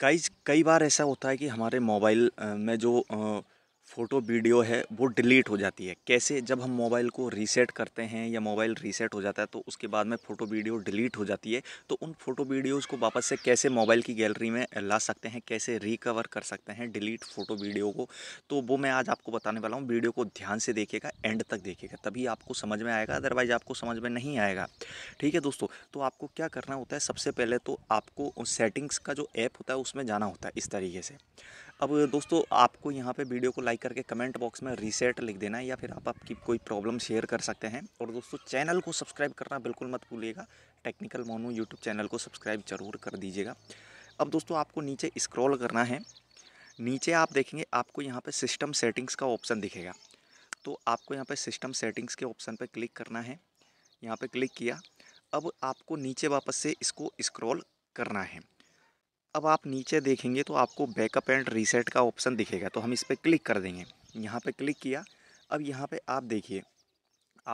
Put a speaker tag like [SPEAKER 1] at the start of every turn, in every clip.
[SPEAKER 1] कई कई बार ऐसा होता है कि हमारे मोबाइल में जो फ़ोटो वीडियो है वो डिलीट हो जाती है कैसे जब हम मोबाइल को रीसेट करते हैं या मोबाइल रीसेट हो जाता है तो उसके बाद में फ़ोटो वीडियो डिलीट हो जाती है तो उन फ़ोटो वीडियोज़ को वापस से कैसे मोबाइल की गैलरी में ला सकते हैं कैसे रिकवर कर सकते हैं डिलीट फ़ोटो वीडियो को तो वो मैं आज आपको बताने वाला हूँ वीडियो को ध्यान से देखिएगा एंड तक देखिएगा तभी आपको समझ में आएगा अदरवाइज़ आपको समझ में नहीं आएगा ठीक है दोस्तों तो आपको क्या करना होता है सबसे पहले तो आपको सेटिंग्स का जो ऐप होता है उसमें जाना होता है इस तरीके से अब दोस्तों आपको यहाँ पे वीडियो को लाइक करके कमेंट बॉक्स में रीसेट लिख देना है या फिर आप आपकी कोई प्रॉब्लम शेयर कर सकते हैं और दोस्तों चैनल को सब्सक्राइब करना बिल्कुल मत भूलिएगा टेक्निकल मोनू यूट्यूब चैनल को सब्सक्राइब जरूर कर दीजिएगा अब दोस्तों आपको नीचे स्क्रॉल करना है नीचे आप देखेंगे आपको यहाँ पर सिस्टम सेटिंग्स का ऑप्शन दिखेगा तो आपको यहाँ पर सिस्टम सेटिंग्स के ऑप्शन पर क्लिक करना है यहाँ पर क्लिक किया अब आपको नीचे वापस से इसको इस्क्रॉल करना है अब आप नीचे देखेंगे तो आपको बैकअप एंड रीसेट का ऑप्शन दिखेगा तो हम इस पर क्लिक कर देंगे यहाँ पे क्लिक किया अब यहाँ पे आप देखिए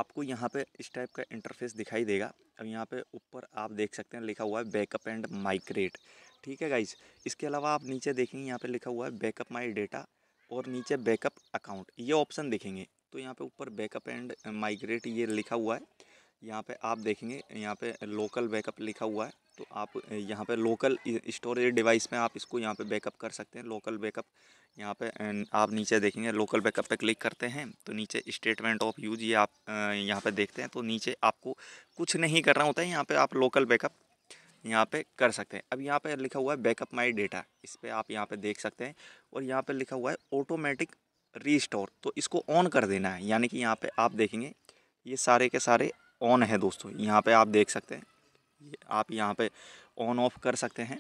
[SPEAKER 1] आपको यहाँ पे इस टाइप का इंटरफेस दिखाई देगा अब यहाँ पे ऊपर आप देख सकते हैं लिखा हुआ है बैकअप एंड माइग्रेट ठीक है गाइज इसके अलावा आप नीचे देखेंगे यहाँ पे लिखा हुआ है बैकअप माई डेटा और नीचे बैकअप अकाउंट ये ऑप्शन देखेंगे तो यहाँ पे ऊपर बैकअप एंड माइग्रेट ये लिखा हुआ है यहाँ पे आप देखेंगे यहाँ पे लोकल बैकअप लिखा हुआ है तो आप यहाँ पे लोकल स्टोरेज डिवाइस में आप इसको यहाँ पे बैकअप कर सकते हैं लोकल बैकअप यहाँ पे आप नीचे देखेंगे लोकल बैकअप पे क्लिक करते हैं तो नीचे स्टेटमेंट ऑफ यूज ये आप यहाँ पे देखते हैं तो नीचे आपको कुछ नहीं करना होता है यहाँ पे आप लोकल बैकअप यहाँ पे कर सकते हैं अब यहाँ पे लिखा हुआ है बैकअप माई डेटा इस पर आप यहाँ पर देख सकते हैं और यहाँ पर लिखा हुआ है ऑटोमेटिक री तो इसको ऑन कर देना है यानी कि यहाँ पर आप देखेंगे ये सारे के सारे ऑन है दोस्तों यहाँ पर आप देख सकते हैं आप यहाँ पे ऑन ऑफ कर सकते हैं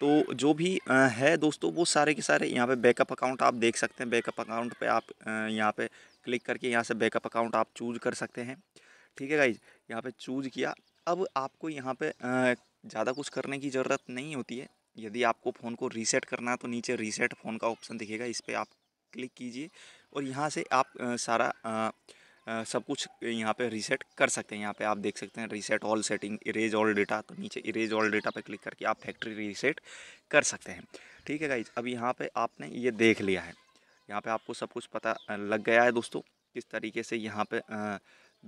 [SPEAKER 1] तो जो भी है दोस्तों वो सारे के सारे यहाँ पे बैकअप अकाउंट आप देख सकते हैं बैकअप अकाउंट पे आप यहाँ पे क्लिक करके यहाँ से बैकअप अकाउंट आप चूज कर सकते हैं ठीक है भाई यहाँ पे चूज किया अब आपको यहाँ पे ज़्यादा कुछ करने की ज़रूरत नहीं होती है यदि आपको फ़ोन को रीसेट करना है तो नीचे रीसेट फ़ोन का ऑप्शन दिखेगा इस पर आप क्लिक कीजिए और यहाँ से आप सारा सब कुछ यहाँ पे रीसेट कर सकते हैं यहाँ पे आप देख सकते हैं reset all setting erase all data तो नीचे इरेज ऑल डेटा पे क्लिक करके आप फैक्ट्री रीसेट कर सकते हैं ठीक है गाइज अब यहाँ पे आपने ये देख लिया है यहाँ पे आपको सब कुछ पता लग गया है दोस्तों किस तरीके से यहाँ पे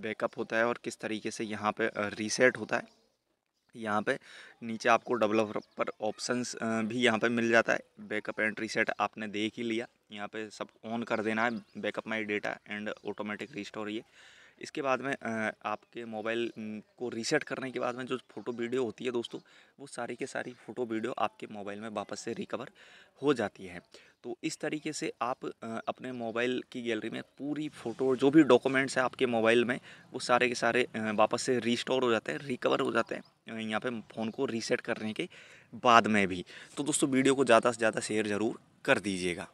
[SPEAKER 1] बैकअप होता है और किस तरीके से यहाँ पर रीसेट होता है यहाँ पे नीचे आपको डेवलपर ऑप्शंस भी यहाँ पे मिल जाता है बैकअप एंड रीसेट आपने देख ही लिया यहाँ पे सब ऑन कर देना है backup my data and automatic restore ये इसके बाद में आपके मोबाइल को रीसेट करने के बाद में जो फ़ोटो वीडियो होती है दोस्तों वो सारी के सारी फ़ोटो वीडियो आपके मोबाइल में वापस से रिकवर हो जाती है तो इस तरीके से आप अपने मोबाइल की गैलरी में पूरी फ़ोटो जो भी डॉक्यूमेंट्स हैं आपके मोबाइल में वो सारे के सारे वापस से रिस्टोर हो जाते हैं रिकवर हो जाते हैं यहाँ पे फ़ोन को रीसेट करने के बाद में भी तो दोस्तों वीडियो को ज़्यादा से ज़्यादा शेयर ज़रूर कर दीजिएगा